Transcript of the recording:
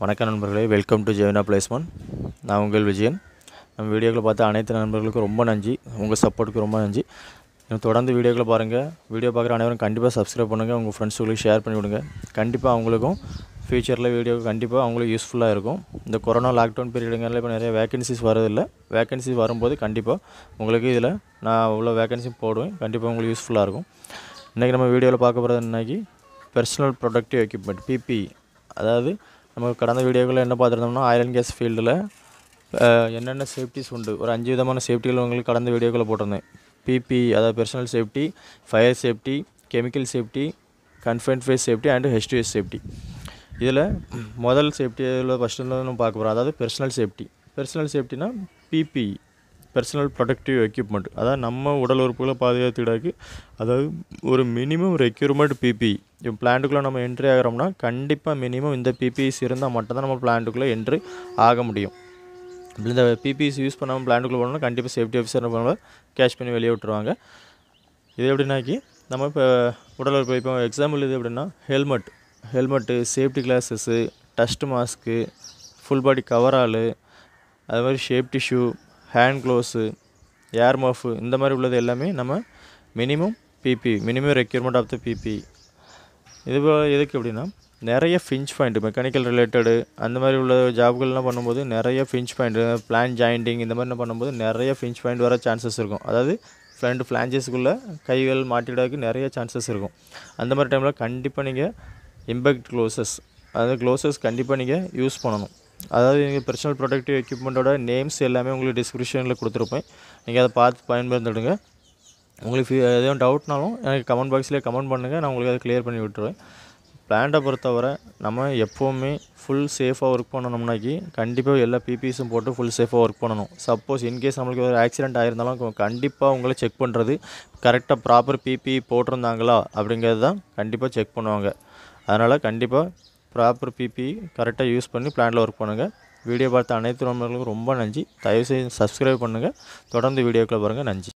வணக்கம் நண்பர்களே welcome to ஜெவினா placement நான் உங்கள் விஜயன் நம்ம வீடியோக்களை பார்த்து அனைத்து நண்பர்களுக்கும் ரொம்ப நன்றி உங்கள் சப்போர்ட்டுக்கு ரொம்ப நன்றி இன்னும் தொடர்ந்து வீடியோக்களை பாருங்கள் வீடியோ பார்க்குற அனைவரும் கண்டிப்பாக சப்ஸ்கிரைப் பண்ணுங்கள் உங்கள் ஃப்ரெண்ட்ஸுகளுக்கு ஷேர் பண்ணி விடுங்க கண்டிப்பாக அவங்களுக்கும் ஃபியூச்சரில் வீடியோ கண்டிப்பாக அவங்களுக்கு யூஸ்ஃபுல்லாக இருக்கும் இந்த கொரோனா லாக்டவுன் பீரியடுங்கிறதுல இப்போ நிறைய வேகன்சிஸ் வரதில்லை வேகன்சிஸ் வரும்போது கண்டிப்பாக உங்களுக்கு இதில் நான் அவ்வளோ வேக்கன்சி போடுவேன் கண்டிப்பாக உங்களுக்கு யூஸ்ஃபுல்லாக இருக்கும் இன்றைக்கி நம்ம வீடியோவில் பார்க்க போகிறது என்னாக்கி பர்சனல் ப்ரொடக்டிவ் எக்யூப்மெண்ட் பிபி அதாவது நம்ம கடந்த வீடியோக்களில் என்ன பார்த்துருந்தோம்னா ஆயில் கேஸ் ஃபீல்டில் என்னென்ன சேஃப்டிஸ் உண்டு ஒரு அஞ்சு விதமான சேஃப்டிகள் உங்களுக்கு கடந்த வீடியோக்களை போட்டிருந்தேன் பிபி அதாவது personal safety fire safety chemical safety confined space safety and ஹெச்டிஎஸ் சேஃப்டி இதில் முதல் சேஃப்டி ஃபஸ்ட்டு ஃபஸ்ட்டு பார்க்க போகிறோம் அதாவது பெர்சனல் சேஃப்டி பெர்சனல் சேஃப்டினா பிபி பர்சனல் ப்ரொடக்டிவ் எக்யூப்மெண்ட் அதாவது நம்ம உடல் உறுப்புகளை பாதுகாத்துக்கிடாக்கு அதாவது ஒரு மினிமம் ஒரு எக்யூப்மெண்ட் பிபி இப்போ பிளான்ட்டுக்குள்ளே நம்ம என்ட்ரி ஆகிறோம்னா கண்டிப்பாக மினிமம் இந்த பிபிஸ் இருந்தால் மட்டும்தான் நம்ம பிளான்ட்டுக்குள்ளே என்ட்ரி ஆக முடியும் இந்த பிபிஸ் யூஸ் பண்ணாமல் பிளான்ட்டுக்குள்ளே போனோம்னா கண்டிப்பாக சேஃப்டி ஆஃபீஸர் நம்மளை கேஷ் பண்ணி வெளியே விட்டுருவாங்க இது எப்படின்னாக்கி நம்ம இப்போ உடல் உறுப்பு இப்போ எக்ஸாம்பிள் இது எப்படின்னா helmet helmet safety glasses dust mask full body all அது மாதிரி safety shoe hand gloves ear muff இந்த மாதிரி உள்ளது எல்லாமே நம்ம minimum PP minimum requirement of the PP இது எதுக்கு எப்படின்னா நிறைய ஃபிஞ்ச் பாயிண்ட் மெக்கானிக்கல் ரிலேட்டடு அந்த மாதிரி உள்ள ஜாப்கள்லாம் பண்ணும்போது நிறைய ஃபிஞ்ச் பாயிண்ட் பிளான் ஜாயிண்டிங் இந்த மாதிரிலாம் பண்ணும்போது நிறைய ஃபிஞ்ச் பாயிண்ட் வர சான்சஸ் இருக்கும் அதாவது ஃப்ரண்ட் ஃப்ளான்ஜஸ்க்குள்ளே கைகள் மாட்டிடாக்கு நிறைய சான்சஸ் இருக்கும் அந்த மாதிரி டைமில் கண்டிப்பாக நீங்கள் இம்பெக்ட் க்ளோசஸ் அதாவது க்ளோசஸ் கண்டிப்பாக நீங்கள் யூஸ் பண்ணணும் அதாவது நீங்கள் பர்சனல் ப்ரொடக்டிவ் எக்யூப்மெண்ட்டோட நேம்ஸ் எல்லாமே உங்களுக்கு டிஸ்கிரிப்ஷனில் கொடுத்துருப்பேன் நீங்கள் அதை பார்த்து பயன்படுத்திடுங்க உங்களுக்கு எதுவும் டவுட்னாலும் எனக்கு கமெண்ட் பாக்ஸ்லேயே கமெண்ட் பண்ணுங்கள் நான் உங்களுக்கு அதை கிளியர் பண்ணி விட்டுருவேன் பிளான்ட்டை பொறுத்தவரை நம்ம எப்போவுமே ஃபுல் சேஃபாக ஒர்க் பண்ணணும்னாக்கி கண்டிப்பாக எல்லா பிபிஎஸும் போட்டு ஃபுல் சேஃபாக ஒர்க் பண்ணணும் சப்போஸ் இன்கேஸ் நம்மளுக்கு ஒரு ஆக்சிடெண்ட் ஆகிருந்தாலும் கண்டிப்பாக உங்களை செக் பண்ணுறது கரெக்டாக ப்ராப்பர் பிபி போட்டிருந்தாங்களா அப்படிங்கிறது தான் கண்டிப்பாக செக் பண்ணுவாங்க அதனால் கண்டிப்பாக ப்ராப்பர் பிபி கரெக்டாக யூஸ் பண்ணி பிளானில் ஒர்க் பண்ணுங்கள் வீடியோ பார்த்த அனைத்து நண்பர்களுக்கும் ரொம்ப நன்றி தயவுசெய்து சப்ஸ்கிரைப் பண்ணுங்கள் தொடர்ந்து வீடியோக்களை பாருங்கள் நன்றி